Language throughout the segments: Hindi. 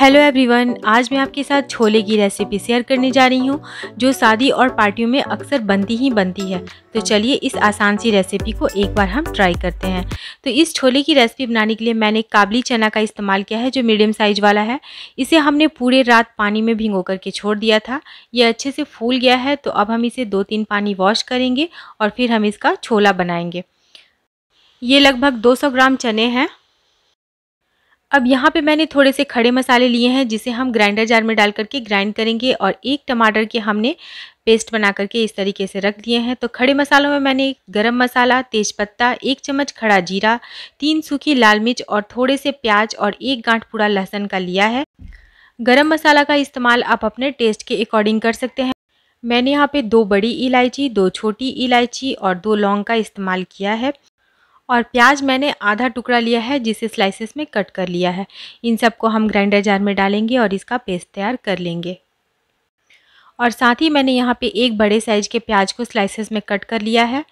हेलो एवरीवन आज मैं आपके साथ छोले की रेसिपी शेयर करने जा रही हूँ जो शादी और पार्टियों में अक्सर बनती ही बनती है तो चलिए इस आसान सी रेसिपी को एक बार हम ट्राई करते हैं तो इस छोले की रेसिपी बनाने के लिए मैंने काबली चना का इस्तेमाल किया है जो मीडियम साइज वाला है इसे हमने पूरे रात पानी में भिंगो करके छोड़ दिया था ये अच्छे से फूल गया है तो अब हम इसे दो तीन पानी वॉश करेंगे और फिर हम इसका छोला बनाएँगे ये लगभग दो ग्राम चने हैं अब यहाँ पे मैंने थोड़े से खड़े मसाले लिए हैं जिसे हम ग्राइंडर जार में डाल करके ग्राइंड करेंगे और एक टमाटर के हमने पेस्ट बना करके इस तरीके से रख दिए हैं तो खड़े मसालों में मैंने गरम मसाला तेज़पत्ता एक चम्मच खड़ा जीरा तीन सूखी लाल मिर्च और थोड़े से प्याज और एक गांठ पूरा लहसुन का लिया है गरम मसाला का इस्तेमाल आप अपने टेस्ट के अकॉर्डिंग कर सकते हैं मैंने यहाँ पे दो बड़ी इलायची दो छोटी इलायची और दो लौंग का इस्तेमाल किया है और प्याज मैंने आधा टुकड़ा लिया है जिसे स्लाइसेस में कट कर लिया है इन सबको हम ग्राइंडर जार में डालेंगे और इसका पेस्ट तैयार कर लेंगे और साथ ही मैंने यहाँ पे एक बड़े साइज के प्याज को स्लाइसेस में कट कर लिया है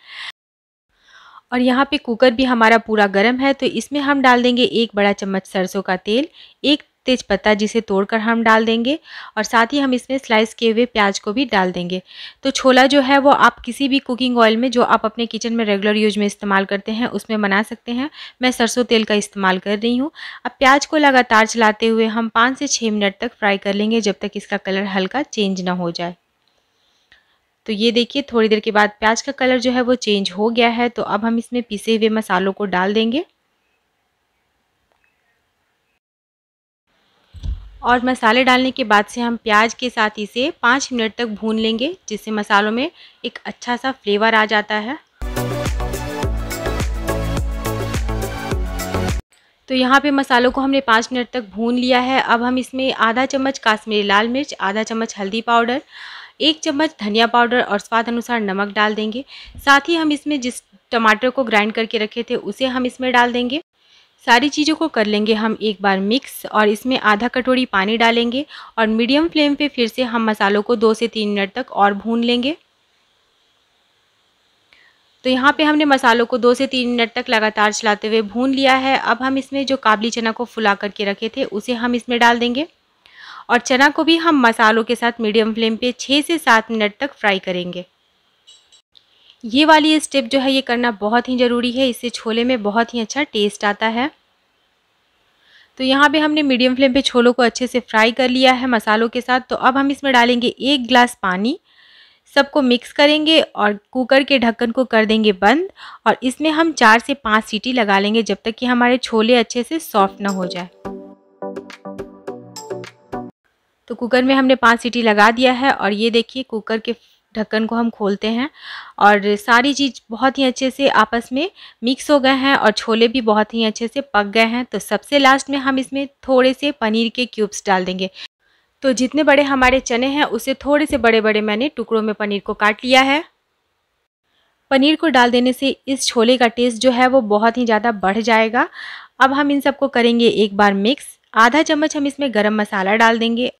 और यहाँ पे कुकर भी हमारा पूरा गर्म है तो इसमें हम डाल देंगे एक बड़ा चम्मच सरसों का तेल एक तेज़पत्ता जिसे तोड़कर हम डाल देंगे और साथ ही हम इसमें स्लाइस किए हुए प्याज को भी डाल देंगे तो छोला जो है वो आप किसी भी कुकिंग ऑयल में जो आप अपने किचन में रेगुलर यूज में इस्तेमाल करते हैं उसमें बना सकते हैं मैं सरसों तेल का इस्तेमाल कर रही हूँ अब प्याज को लगातार चलाते हुए हम पाँच से छः मिनट तक फ्राई कर लेंगे जब तक इसका कलर हल्का चेंज ना हो जाए तो ये देखिए थोड़ी देर के बाद प्याज का कलर जो है वो चेंज हो गया है तो अब हम इसमें पीसे हुए मसालों को डाल देंगे और मसाले डालने के बाद से हम प्याज के साथ इसे पाँच मिनट तक भून लेंगे जिससे मसालों में एक अच्छा सा फ्लेवर आ जाता है तो यहाँ पे मसालों को हमने पाँच मिनट तक भून लिया है अब हम इसमें आधा चम्मच काश्मीरी लाल मिर्च आधा चम्मच हल्दी पाउडर एक चम्मच धनिया पाउडर और स्वाद अनुसार नमक डाल देंगे साथ ही हम इसमें जिस टमाटर को ग्राइंड करके रखे थे उसे हम इसमें डाल देंगे सारी चीज़ों को कर लेंगे हम एक बार मिक्स और इसमें आधा कटोरी पानी डालेंगे और मीडियम फ्लेम पे फिर से हम मसालों को दो से तीन मिनट तक और भून लेंगे तो यहाँ पे हमने मसालों को दो से तीन मिनट तक लगातार चलाते हुए भून लिया है अब हम इसमें जो काबली चना को फुला करके रखे थे उसे हम इसमें डाल देंगे और चना को भी हम मसालों के साथ मीडियम फ्लेम पे छः से सात मिनट तक फ्राई करेंगे ये वाली स्टेप जो है ये करना बहुत ही ज़रूरी है इससे छोले में बहुत ही अच्छा टेस्ट आता है तो यहाँ पे हमने मीडियम फ्लेम पे छोलों को अच्छे से फ्राई कर लिया है मसालों के साथ तो अब हम इसमें डालेंगे एक गिलास पानी सबको मिक्स करेंगे और कुकर के ढक्कन को कर देंगे बंद और इसमें हम चार से पाँच सीटी लगा लेंगे जब तक कि हमारे छोले अच्छे से सॉफ्ट ना हो जाए तो कुकर में हमने पाँच सीटी लगा दिया है और ये देखिए कुकर के ढक्कन को हम खोलते हैं और सारी चीज़ बहुत ही अच्छे से आपस में मिक्स हो गए हैं और छोले भी बहुत ही अच्छे से पक गए हैं तो सबसे लास्ट में हम इसमें थोड़े से पनीर के क्यूब्स डाल देंगे तो जितने बड़े हमारे चने हैं उसे थोड़े से बड़े बड़े मैंने टुकड़ों में पनीर को काट लिया है पनीर को डाल देने से इस छोले का टेस्ट जो है वो बहुत ही ज़्यादा बढ़ जाएगा अब हम इन सबको करेंगे एक बार मिक्स आधा चम्मच हम इसमें गरम मसाला डाल देंगे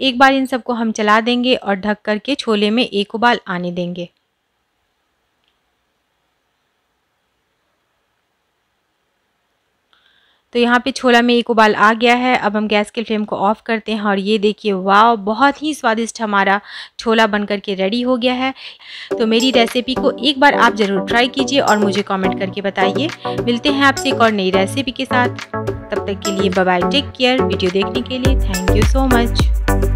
एक बार इन सबको हम चला देंगे और ढक करके छोले में एक उबाल आने देंगे तो यहाँ पे छोला में एक उबाल आ गया है अब हम गैस के फ्लेम को ऑफ़ करते हैं और ये देखिए वाह बहुत ही स्वादिष्ट हमारा छोला बन के रेडी हो गया है तो मेरी रेसिपी को एक बार आप ज़रूर ट्राई कीजिए और मुझे कमेंट करके बताइए मिलते हैं आपसे एक और नई रेसिपी के साथ तब तक के लिए बाय टेक केयर वीडियो देखने के लिए थैंक यू सो मच